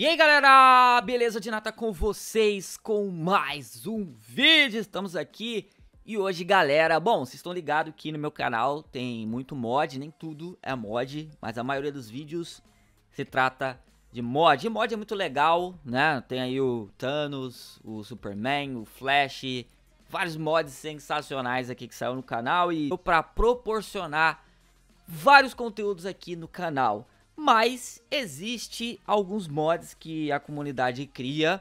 E aí galera, beleza de nata com vocês com mais um vídeo, estamos aqui e hoje galera, bom, vocês estão ligados que no meu canal tem muito mod, nem tudo é mod, mas a maioria dos vídeos se trata de mod, e mod é muito legal, né, tem aí o Thanos, o Superman, o Flash, vários mods sensacionais aqui que saiu no canal e para proporcionar vários conteúdos aqui no canal. Mas existe alguns mods que a comunidade cria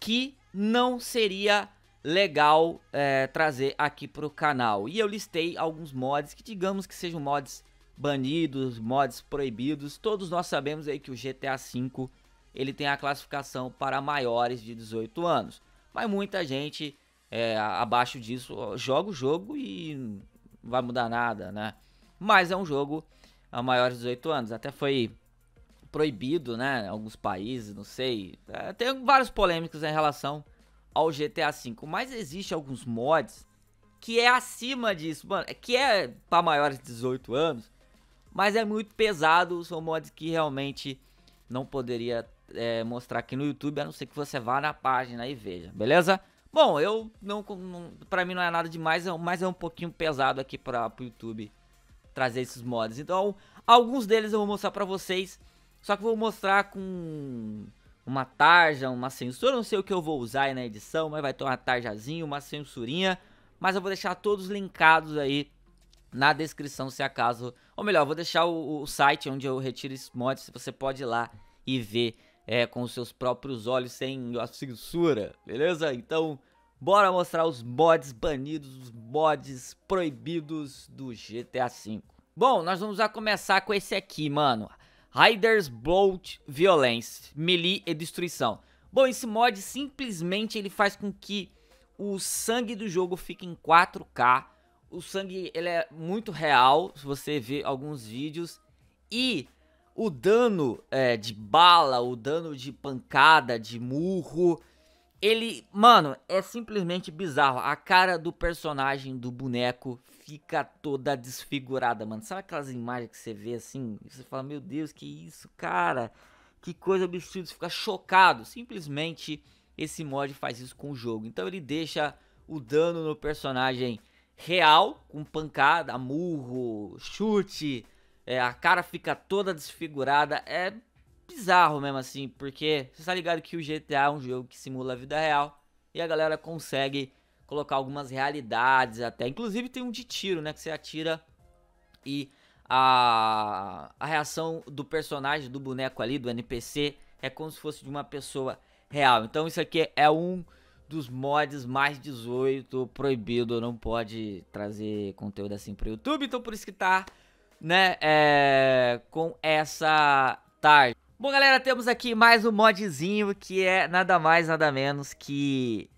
que não seria legal é, trazer aqui para o canal. E eu listei alguns mods que digamos que sejam mods banidos, mods proibidos. Todos nós sabemos aí que o GTA V ele tem a classificação para maiores de 18 anos. Mas muita gente é, abaixo disso joga o jogo e não vai mudar nada, né? Mas é um jogo a maiores de 18 anos. Até foi proibido, né? Em alguns países, não sei. É, tem várias polêmicas em relação ao GTA V. Mas existe alguns mods que é acima disso, mano. É que é para maiores de 18 anos, mas é muito pesado. São mods que realmente não poderia é, mostrar aqui no YouTube, a não ser que você vá na página e veja, beleza? Bom, eu não, não para mim não é nada demais, é mas é um pouquinho pesado aqui para o YouTube trazer esses mods. Então, alguns deles eu vou mostrar pra vocês, só que vou mostrar com uma tarja, uma censura, não sei o que eu vou usar aí na edição, mas vai ter uma tarjazinha, uma censurinha, mas eu vou deixar todos linkados aí na descrição se acaso, ou melhor, vou deixar o, o site onde eu retiro esses mods, você pode ir lá e ver é, com os seus próprios olhos, sem a censura, beleza? Então, Bora mostrar os mods banidos, os mods proibidos do GTA V. Bom, nós vamos já começar com esse aqui, mano. Riders Bloat Violence, Melee e Destruição. Bom, esse mod simplesmente ele faz com que o sangue do jogo fique em 4K. O sangue ele é muito real, se você ver alguns vídeos. E o dano é, de bala, o dano de pancada, de murro, ele, mano, é simplesmente bizarro. A cara do personagem do boneco fica toda desfigurada, mano. Sabe aquelas imagens que você vê assim? Você fala, meu Deus, que isso, cara? Que coisa absurda. Você fica chocado. Simplesmente esse mod faz isso com o jogo. Então ele deixa o dano no personagem real, com pancada, murro, chute. É, a cara fica toda desfigurada. É bizarro mesmo assim, porque você tá ligado que o GTA é um jogo que simula a vida real e a galera consegue colocar algumas realidades até. Inclusive tem um de tiro, né, que você atira e a, a reação do personagem, do boneco ali, do NPC, é como se fosse de uma pessoa real. Então isso aqui é um dos mods mais 18 proibido, não pode trazer conteúdo assim pro YouTube, então por isso que tá, né, é, com essa tarde. Bom, galera, temos aqui mais um modzinho que é nada mais, nada menos que...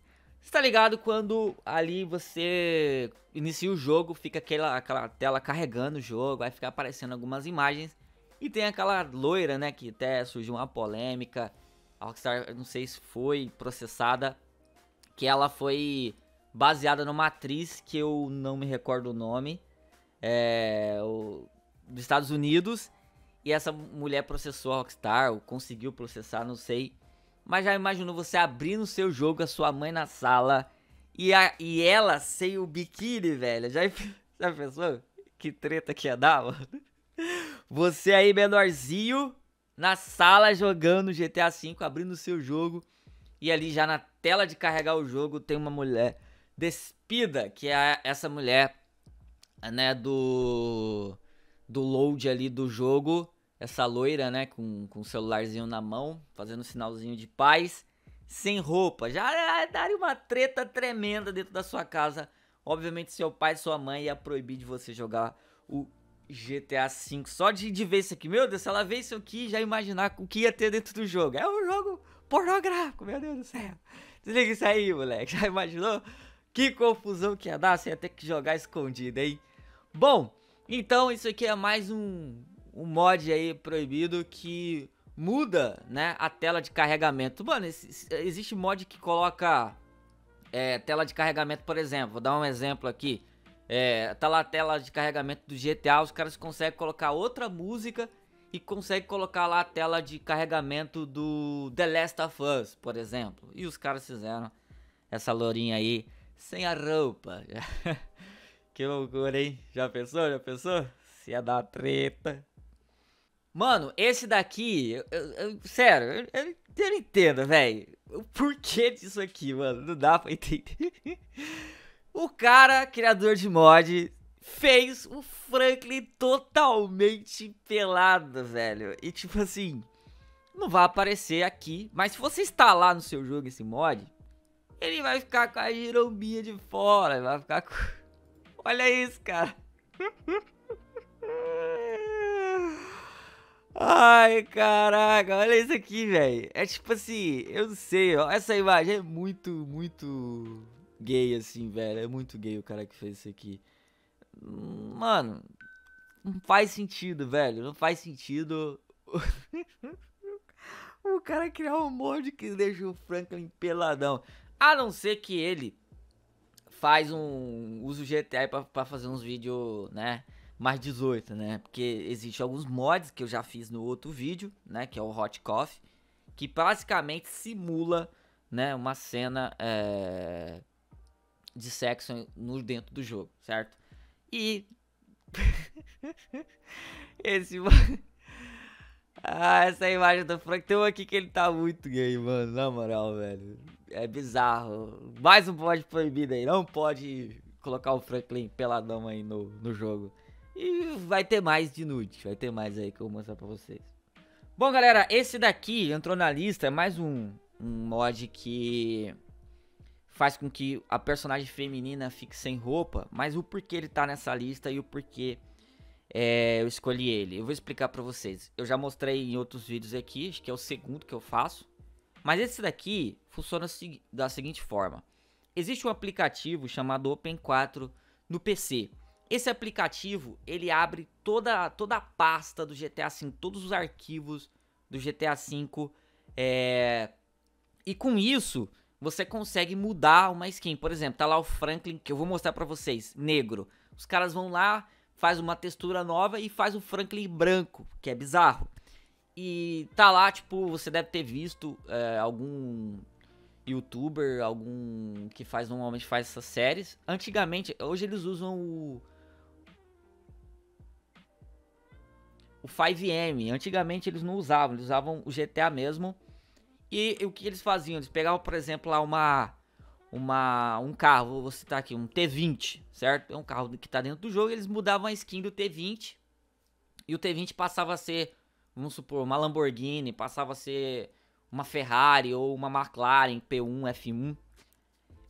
Você tá ligado quando ali você inicia o jogo, fica aquela, aquela tela carregando o jogo, vai ficar aparecendo algumas imagens. E tem aquela loira, né, que até surgiu uma polêmica. A Rockstar, não sei se foi processada, que ela foi baseada numa atriz que eu não me recordo o nome, é, o, dos Estados Unidos, e essa mulher processou a Rockstar, ou conseguiu processar, não sei. Mas já imaginou você abrindo o seu jogo, a sua mãe na sala, e, a, e ela sem o biquíni, velho. Já, já pensou? Que treta que ia dar, mano? Você aí, menorzinho, na sala jogando GTA V, abrindo o seu jogo. E ali já na tela de carregar o jogo tem uma mulher despida, que é essa mulher, né, do do load ali do jogo, essa loira, né, com, com o celularzinho na mão, fazendo um sinalzinho de paz, sem roupa. Já daria uma treta tremenda dentro da sua casa. Obviamente, seu pai, e sua mãe ia proibir de você jogar o GTA V. Só de, de ver isso aqui, meu Deus, se ela vê isso aqui, já imaginar o que ia ter dentro do jogo. É um jogo pornográfico, meu Deus do céu. Desliga isso aí, moleque. Já imaginou? Que confusão que ia dar, você ia ter que jogar escondido, hein? Bom, então isso aqui é mais um um mod aí proibido que muda, né, a tela de carregamento. Mano, existe mod que coloca é, tela de carregamento, por exemplo. Vou dar um exemplo aqui. É, tá lá a tela de carregamento do GTA, os caras conseguem colocar outra música e conseguem colocar lá a tela de carregamento do The Last of Us, por exemplo. E os caras fizeram essa lourinha aí sem a roupa. que loucura, hein? Já pensou? Já pensou? Se ia dar treta. Mano, esse daqui, eu, eu, eu, sério, eu, eu não entendo, velho. O porquê disso aqui, mano. Não dá pra entender. o cara, criador de mod, fez o Franklin totalmente pelado, velho. E tipo assim, não vai aparecer aqui. Mas se você instalar no seu jogo esse mod, ele vai ficar com a girombinha de fora. Vai ficar com... Olha isso, cara. Ai, caraca, olha isso aqui, velho. É tipo assim, eu não sei, ó. Essa imagem é muito, muito gay, assim, velho. É muito gay o cara que fez isso aqui. Mano, não faz sentido, velho. Não faz sentido. o cara criar um monte que deixa o Franklin peladão. A não ser que ele faz um. usa o GTA pra, pra fazer uns vídeos, né? mais 18, né? Porque existe alguns mods que eu já fiz no outro vídeo, né? Que é o Hot Coffee, que basicamente simula, né? Uma cena é... de sexo no dentro do jogo, certo? E esse ah, essa imagem do Frank tem um aqui que ele tá muito gay, mano. Na moral, velho. É bizarro. Mais um mod proibido aí. Não pode colocar o Franklin peladão aí no, no jogo. E vai ter mais de nude, vai ter mais aí que eu vou mostrar pra vocês. Bom, galera, esse daqui entrou na lista, é mais um, um mod que faz com que a personagem feminina fique sem roupa, mas o porquê ele tá nessa lista e o porquê é, eu escolhi ele. Eu vou explicar pra vocês. Eu já mostrei em outros vídeos aqui, acho que é o segundo que eu faço. Mas esse daqui funciona da seguinte forma. Existe um aplicativo chamado Open 4 no PC. Esse aplicativo, ele abre toda, toda a pasta do GTA V, todos os arquivos do GTA V. É... E com isso, você consegue mudar uma skin. Por exemplo, tá lá o Franklin, que eu vou mostrar pra vocês, negro. Os caras vão lá, faz uma textura nova e faz o Franklin branco, que é bizarro. E tá lá, tipo, você deve ter visto é, algum youtuber, algum que faz normalmente faz essas séries. Antigamente, hoje eles usam o o 5M. Antigamente eles não usavam, eles usavam o GTA mesmo. E, e o que eles faziam? Eles pegavam, por exemplo, lá uma, uma, um carro, vou citar aqui, um T20, certo? É um carro que está dentro do jogo, eles mudavam a skin do T20. E o T20 passava a ser, vamos supor, uma Lamborghini, passava a ser uma Ferrari ou uma McLaren P1, F1.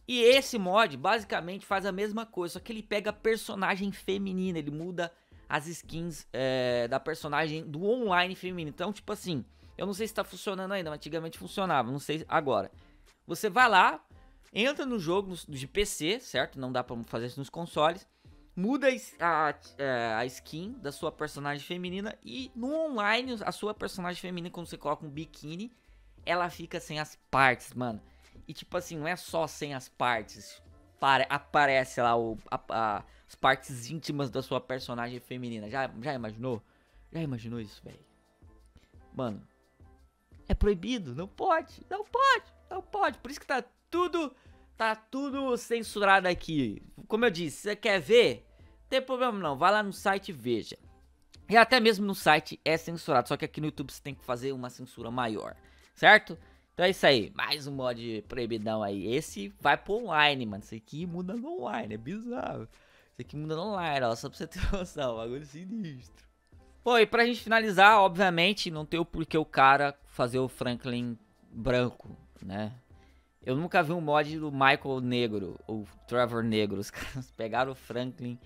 E esse mod basicamente faz a mesma coisa, só que ele pega personagem feminina, ele muda as skins é, da personagem do online feminino. Então, tipo assim, eu não sei se tá funcionando ainda, mas antigamente funcionava, não sei agora. Você vai lá, entra no jogo de PC, certo? Não dá pra fazer isso nos consoles. Muda a, a, eh, a skin da sua personagem feminina e no online, a sua personagem feminina, quando você coloca um biquíni, ela fica sem as partes, mano. E tipo assim, não é só sem as partes aparece lá o, a, a, as partes íntimas da sua personagem feminina. Já, já imaginou? Já imaginou isso, velho? Mano, é proibido, não pode, não pode, não pode. Por isso que tá tudo, tá tudo censurado aqui. Como eu disse, você quer ver? Não tem problema não, vai lá no site e veja. E até mesmo no site é censurado, só que aqui no YouTube você tem que fazer uma censura maior, certo? Então é isso aí, mais um mod proibidão aí. Esse vai pro online, mano. Isso aqui muda no online, é bizarro. Isso aqui muda no online, ó, só pra você ter noção, bagulho sinistro. Pô, e pra gente finalizar, obviamente, não tem o porquê o cara fazer o Franklin branco, né? Eu nunca vi um mod do Michael negro, ou Trevor negro. Os caras pegaram o Franklin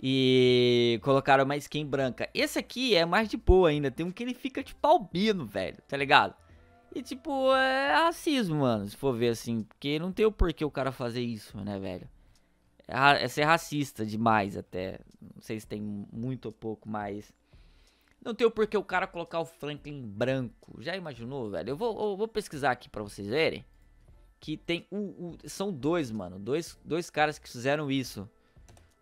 e colocaram uma skin branca. Esse aqui é mais de boa ainda, tem um que ele fica tipo albino, velho, tá ligado? E, tipo, é racismo, mano, se for ver assim. Porque não tem o porquê o cara fazer isso, né, velho? É, é ser racista demais até. Não sei se tem muito ou pouco, mas. Não tem o porquê o cara colocar o Franklin branco. Já imaginou, velho? Eu vou, eu vou pesquisar aqui pra vocês verem. Que tem. O, o, são dois, mano. Dois, dois caras que fizeram isso.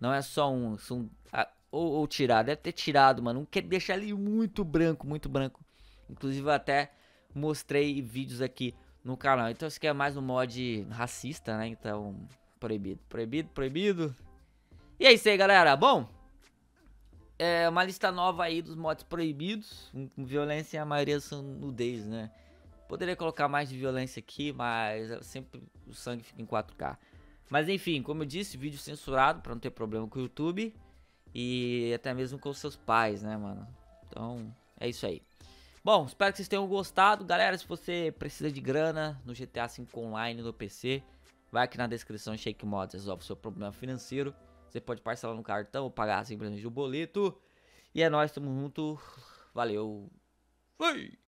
Não é só um. São, a, ou, ou tirar. Deve ter tirado, mano. Um quer deixar ele muito branco, muito branco. Inclusive até mostrei vídeos aqui no canal. Então isso aqui é mais um mod racista, né? Então, proibido, proibido, proibido. E é isso aí, galera. Bom, é uma lista nova aí dos mods proibidos. Com violência e a maioria são nudez, né? Poderia colocar mais de violência aqui, mas é sempre o sangue fica em 4K. Mas enfim, como eu disse, vídeo censurado para não ter problema com o YouTube e até mesmo com seus pais, né, mano? Então, é isso aí. Bom, espero que vocês tenham gostado. Galera, se você precisa de grana no GTA V Online, no PC, vai aqui na descrição, Shake Mods, resolve o seu problema financeiro. Você pode parcelar no cartão ou pagar simplesmente o boleto. E é nóis, tamo junto. Valeu. Fui!